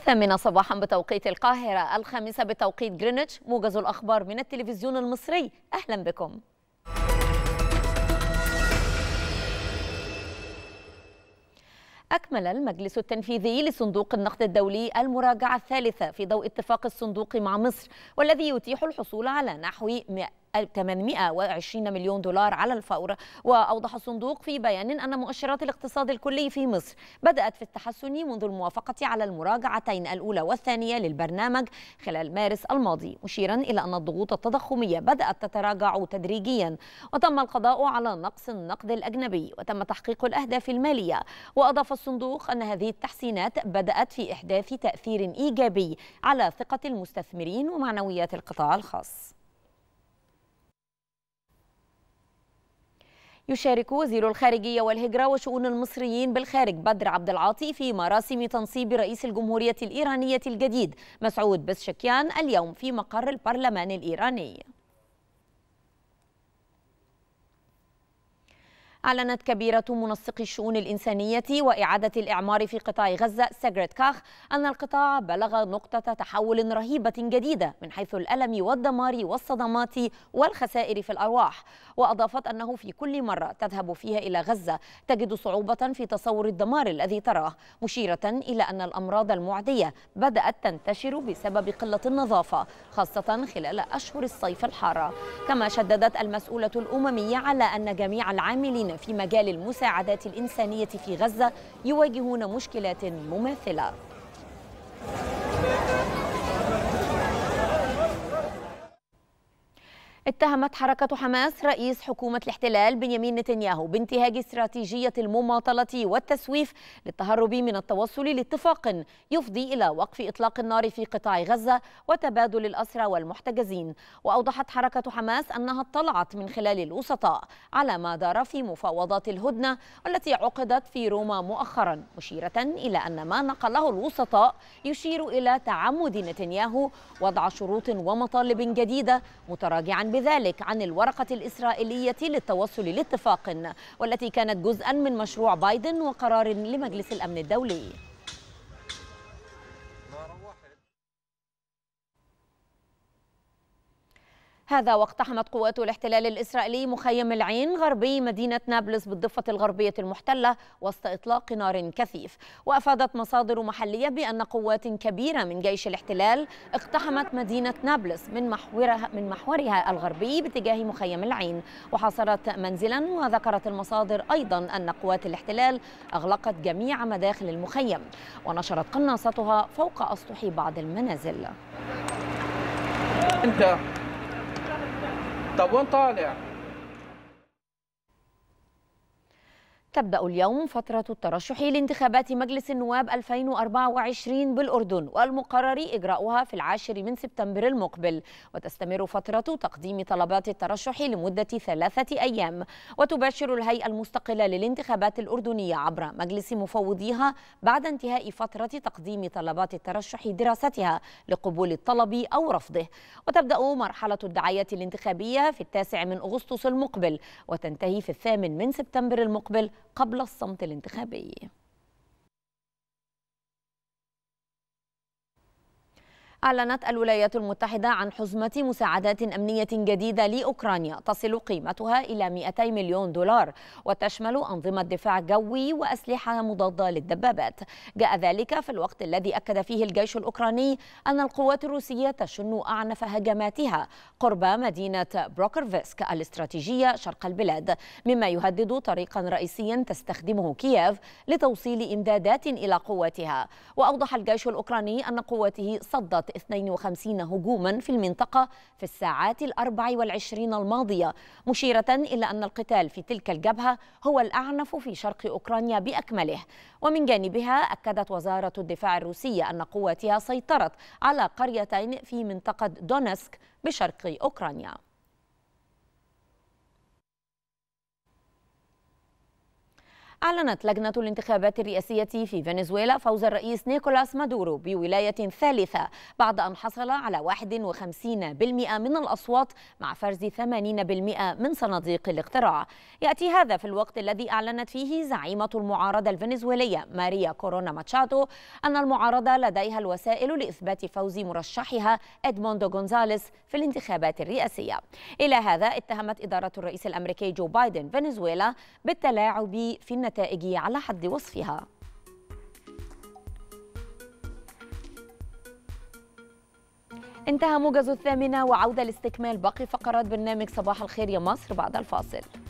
الثامنة صباحا بتوقيت القاهرة الخامسة بتوقيت جرينتش موجز الأخبار من التلفزيون المصري أهلا بكم أكمل المجلس التنفيذي لصندوق النقد الدولي المراجعة الثالثة في ضوء اتفاق الصندوق مع مصر والذي يتيح الحصول على نحو 820 مليون دولار على الفور وأوضح الصندوق في بيان أن مؤشرات الاقتصاد الكلي في مصر بدأت في التحسن منذ الموافقة على المراجعتين الأولى والثانية للبرنامج خلال مارس الماضي مشيرا إلى أن الضغوط التضخمية بدأت تتراجع تدريجيا وتم القضاء على نقص النقد الأجنبي وتم تحقيق الأهداف المالية وأضاف الصندوق أن هذه التحسينات بدأت في إحداث تأثير إيجابي على ثقة المستثمرين ومعنويات القطاع الخاص يشارك وزير الخارجية والهجرة وشؤون المصريين بالخارج بدر عبد العاطي في مراسم تنصيب رئيس الجمهورية الإيرانية الجديد مسعود بسشكيان اليوم في مقر البرلمان الإيراني أعلنت كبيرة منسقي الشؤون الإنسانية وإعادة الإعمار في قطاع غزة سيغريت كاخ أن القطاع بلغ نقطة تحول رهيبة جديدة من حيث الألم والدمار والصدمات والخسائر في الأرواح وأضافت أنه في كل مرة تذهب فيها إلى غزة تجد صعوبة في تصور الدمار الذي تراه مشيرة إلى أن الأمراض المعدية بدأت تنتشر بسبب قلة النظافة خاصة خلال أشهر الصيف الحارة كما شددت المسؤولة الأممية على أن جميع العاملين في مجال المساعدات الإنسانية في غزة يواجهون مشكلات مماثلة اتهمت حركة حماس رئيس حكومة الاحتلال بنيامين نتنياهو بانتهاج استراتيجية المماطلة والتسويف للتهرب من التوصل لاتفاق يفضي إلى وقف إطلاق النار في قطاع غزة وتبادل الأسرى والمحتجزين وأوضحت حركة حماس أنها اطلعت من خلال الوسطاء على ما دار في مفاوضات الهدنة التي عقدت في روما مؤخرا مشيرة إلى أن ما نقله الوسطاء يشير إلى تعمد نتنياهو وضع شروط ومطالب جديدة متراجعا بذلك عن الورقة الإسرائيلية للتوصل لاتفاق والتي كانت جزءا من مشروع بايدن وقرار لمجلس الأمن الدولي هذا واقتحمت قوات الاحتلال الإسرائيلي مخيم العين غربي مدينة نابلس بالضفة الغربية المحتلة وسط إطلاق نار كثيف وأفادت مصادر محلية بأن قوات كبيرة من جيش الاحتلال اقتحمت مدينة نابلس من محورها, من محورها الغربي باتجاه مخيم العين وحاصرت منزلا وذكرت المصادر أيضا أن قوات الاحتلال أغلقت جميع مداخل المخيم ونشرت قناصتها فوق أسطح بعض المنازل انت Tá bom, Antônia? تبدأ اليوم فترة الترشح لانتخابات مجلس النواب 2024 بالأردن والمقرر إجراؤها في العاشر من سبتمبر المقبل وتستمر فترة تقديم طلبات الترشح لمدة ثلاثة أيام وتباشر الهيئة المستقلة للانتخابات الأردنية عبر مجلس مفوضيها بعد انتهاء فترة تقديم طلبات الترشح دراستها لقبول الطلب أو رفضه وتبدأ مرحلة الدعاية الانتخابية في التاسع من أغسطس المقبل وتنتهي في الثامن من سبتمبر المقبل قبل الصمت الانتخابي أعلنت الولايات المتحدة عن حزمة مساعدات أمنية جديدة لأوكرانيا تصل قيمتها إلى 200 مليون دولار وتشمل أنظمة دفاع جوي وأسلحة مضادة للدبابات جاء ذلك في الوقت الذي أكد فيه الجيش الأوكراني أن القوات الروسية تشن أعنف هجماتها قرب مدينة بروكرفيسك الاستراتيجية شرق البلاد مما يهدد طريقا رئيسيا تستخدمه كييف لتوصيل إمدادات إلى قواتها وأوضح الجيش الأوكراني أن قواته صدت 52 هجوما في المنطقة في الساعات الأربع والعشرين الماضية مشيرة إلى أن القتال في تلك الجبهة هو الأعنف في شرق أوكرانيا بأكمله ومن جانبها أكدت وزارة الدفاع الروسية أن قواتها سيطرت على قريتين في منطقة دونسك بشرق أوكرانيا أعلنت لجنة الانتخابات الرئاسية في فنزويلا فوز الرئيس نيكولاس مادورو بولاية ثالثة بعد أن حصل على 51% من الأصوات مع فرز 80% من صناديق الاقتراع يأتي هذا في الوقت الذي أعلنت فيه زعيمة المعارضة الفنزويلية ماريا كورونا ماتشاتو أن المعارضة لديها الوسائل لإثبات فوز مرشحها إدموندو غونزاليس في الانتخابات الرئاسية إلى هذا اتهمت إدارة الرئيس الأمريكي جو بايدن فنزويلا بالتلاعب في النتائج النتائج على حد وصفها انتهى موجز الثامنة وعودة لاستكمال باقي فقرات برنامج صباح الخير يا مصر بعد الفاصل